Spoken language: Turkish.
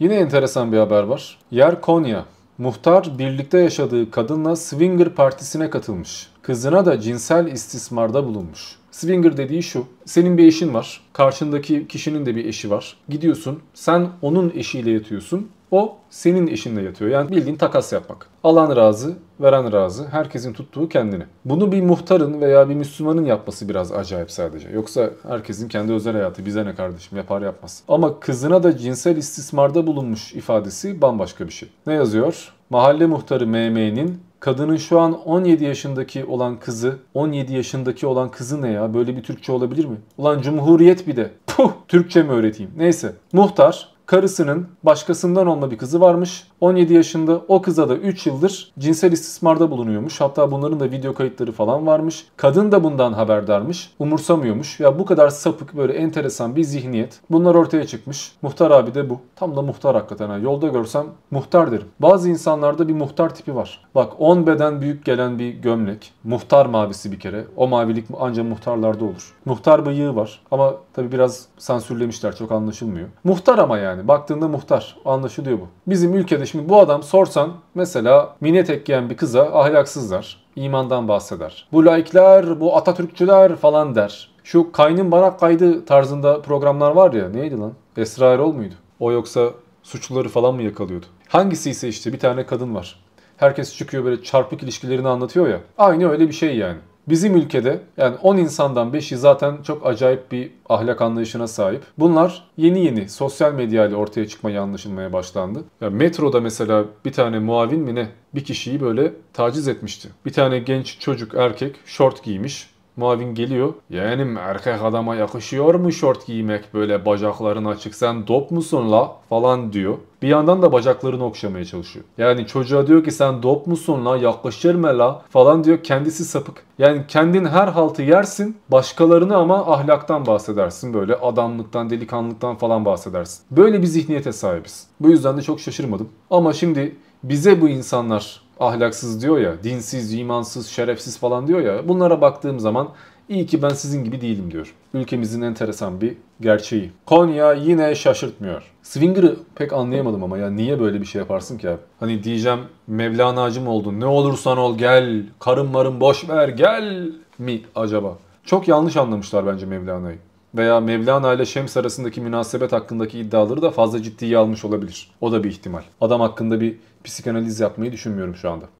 Yine enteresan bir haber var. Yer Konya. Muhtar birlikte yaşadığı kadınla swinger partisine katılmış. Kızına da cinsel istismarda bulunmuş. Swinger dediği şu. Senin bir eşin var. Karşındaki kişinin de bir eşi var. Gidiyorsun. Sen onun eşiyle yatıyorsun. O senin işinde yatıyor. Yani bildiğin takas yapmak. Alan razı, veren razı. Herkesin tuttuğu kendini. Bunu bir muhtarın veya bir Müslümanın yapması biraz acayip sadece. Yoksa herkesin kendi özel hayatı. Bize ne kardeşim yapar yapmaz. Ama kızına da cinsel istismarda bulunmuş ifadesi bambaşka bir şey. Ne yazıyor? Mahalle muhtarı MM'nin kadının şu an 17 yaşındaki olan kızı 17 yaşındaki olan kızı ne ya? Böyle bir Türkçe olabilir mi? Ulan cumhuriyet bir de. Puh! Türkçe mi öğreteyim? Neyse. Muhtar karısının başkasından olma bir kızı varmış. 17 yaşında o kıza da 3 yıldır cinsel istismarda bulunuyormuş. Hatta bunların da video kayıtları falan varmış. Kadın da bundan haberdarmış. Umursamıyormuş. Ya bu kadar sapık böyle enteresan bir zihniyet. Bunlar ortaya çıkmış. Muhtar abi de bu. Tam da muhtar hakikaten. Ha. Yolda görsem muhtar derim. Bazı insanlarda bir muhtar tipi var. Bak 10 beden büyük gelen bir gömlek. Muhtar mavisi bir kere. O mavilik ancak muhtarlarda olur. Muhtar bıyığı var. Ama tabi biraz sansürlemişler. Çok anlaşılmıyor. Muhtar ama yani yani. Baktığında muhtar. Anlaşılıyor bu. Bizim ülkede şimdi bu adam sorsan mesela minetek giyen bir kıza ahlaksızlar. imandan bahseder. Bu laikler, bu Atatürkçüler falan der. Şu kaynın bana kaydı tarzında programlar var ya neydi lan? Esra Erol muydu? O yoksa suçluları falan mı yakalıyordu? Hangisi ise işte bir tane kadın var. Herkes çıkıyor böyle çarpık ilişkilerini anlatıyor ya. Aynı öyle bir şey yani. Bizim ülkede yani 10 insandan 5'i zaten çok acayip bir ahlak anlayışına sahip. Bunlar yeni yeni sosyal medya ile ortaya çıkmaya anlaşılmaya başlandı. Yani metroda mesela bir tane muavin mi ne bir kişiyi böyle taciz etmişti. Bir tane genç çocuk erkek şort giymiş Mavin geliyor. Yani erkek adama yakışıyor mu şort giymek böyle bacakların açık sen dop musun la falan diyor. Bir yandan da bacaklarını okşamaya çalışıyor. Yani çocuğa diyor ki sen dop musun la yakışır mı la falan diyor kendisi sapık. Yani kendin her haltı yersin başkalarını ama ahlaktan bahsedersin böyle adamlıktan delikanlıktan falan bahsedersin. Böyle bir zihniyete sahibiz. Bu yüzden de çok şaşırmadım. Ama şimdi bize bu insanlar ahlaksız diyor ya, dinsiz, imansız, şerefsiz falan diyor ya. Bunlara baktığım zaman iyi ki ben sizin gibi değilim diyor. Ülkemizin enteresan bir gerçeği. Konya yine şaşırtmıyor. Swinger'ı pek anlayamadım ama ya niye böyle bir şey yaparsın ki abi? Hani diyeceğim Mevlana'cı mı oldun? Ne olursan ol gel. Karın marın boş ver gel mi acaba? Çok yanlış anlamışlar bence Mevlana'yı veya Mevlana ile Şems arasındaki münasebet hakkındaki iddiaları da fazla ciddiye almış olabilir. O da bir ihtimal. Adam hakkında bir psikanaliz yapmayı düşünmüyorum şu anda.